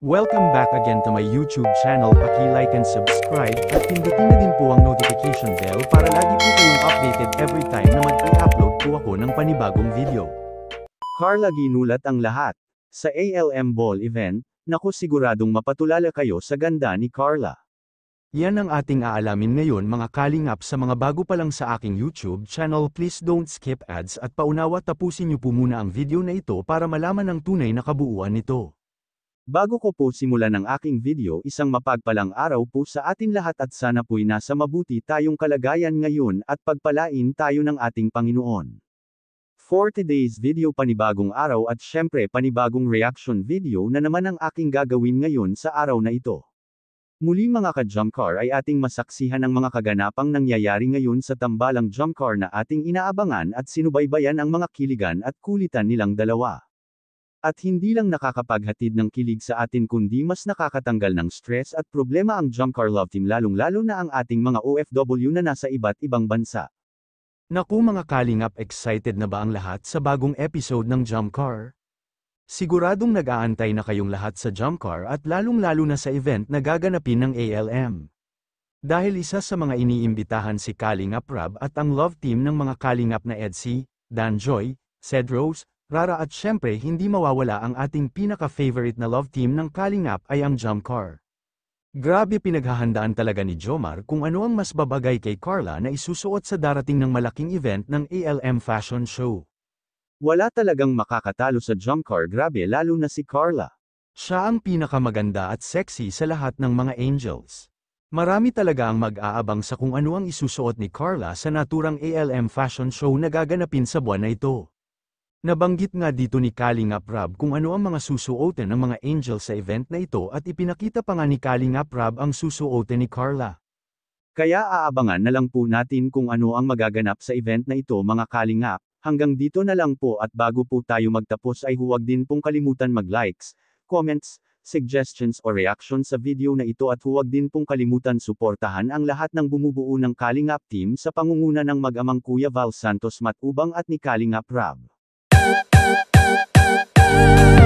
Welcome back again to my YouTube channel. Paki-like and subscribe at pindutin na din po ang notification bell para lagi po kayong updated every time na mag-upload po ako ng panibagong video. Carla ginulat ang lahat. Sa ALM Ball event, Nako siguradong mapatulala kayo sa ganda ni Carla. Yan ang ating aalamin ngayon mga kalingap sa mga bago pa lang sa aking YouTube channel please don't skip ads at paunawa tapusin niyo po muna ang video na ito para malaman ang tunay na kabuuan nito. Bago ko po simulan ang aking video isang mapagpalang araw po sa atin lahat at sana po'y nasa mabuti tayong kalagayan ngayon at pagpalain tayo ng ating Panginoon. For today's video panibagong araw at syempre panibagong reaction video na naman ang aking gagawin ngayon sa araw na ito. Muli mga ka-jumpcar ay ating masaksihan ang mga kaganapang nangyayari ngayon sa tambalang jumpcar na ating inaabangan at sinubaybayan ang mga kiligan at kulitan nilang dalawa. At hindi lang nakakapaghatid ng kilig sa atin kundi mas nakakatanggal ng stress at problema ang Jump Car Love Team lalong-lalo na ang ating mga OFW na nasa iba't ibang bansa. Naku mga kalingap excited na ba ang lahat sa bagong episode ng Jump Car? Siguradong nag-aantay na kayong lahat sa Jump Car at lalong-lalo na sa event na gaganapin ng ALM. Dahil isa sa mga iniimbitahan si Kalingap Rab at ang love team ng mga Kalingap na Edsy, Danjoy, Cedros, Rara at syempre hindi mawawala ang ating pinaka-favorite na love team ng Kalingap ay ang Jump Car. Grabe pinaghahandaan talaga ni Jomar kung ano ang mas babagay kay Carla na isusuot sa darating ng malaking event ng ALM Fashion Show. Wala talagang makakatalo sa Jump Car grabe lalo na si Carla. Siya ang pinakamaganda at sexy sa lahat ng mga angels. Marami talaga ang mag-aabang sa kung ano ang isusuot ni Carla sa naturang ALM fashion show na gaganapin sa buwan na ito. Nabanggit nga dito ni Kaling Prab kung ano ang mga susuotin ng mga angel sa event na ito at ipinakita pa nga ni Kaling Prab ang susuotin ni Carla. Kaya aabangan na lang po natin kung ano ang magaganap sa event na ito mga Kalingap. Hanggang dito na lang po at bago po tayo magtapos ay huwag din pong kalimutan mag-likes, comments, suggestions o reaction sa video na ito at huwag din pong kalimutan suportahan ang lahat ng bumubuo ng Kalingap team sa pangunguna ng mag-amang Kuya Val Santos Matubang at ni Kalingap Rab. 啊。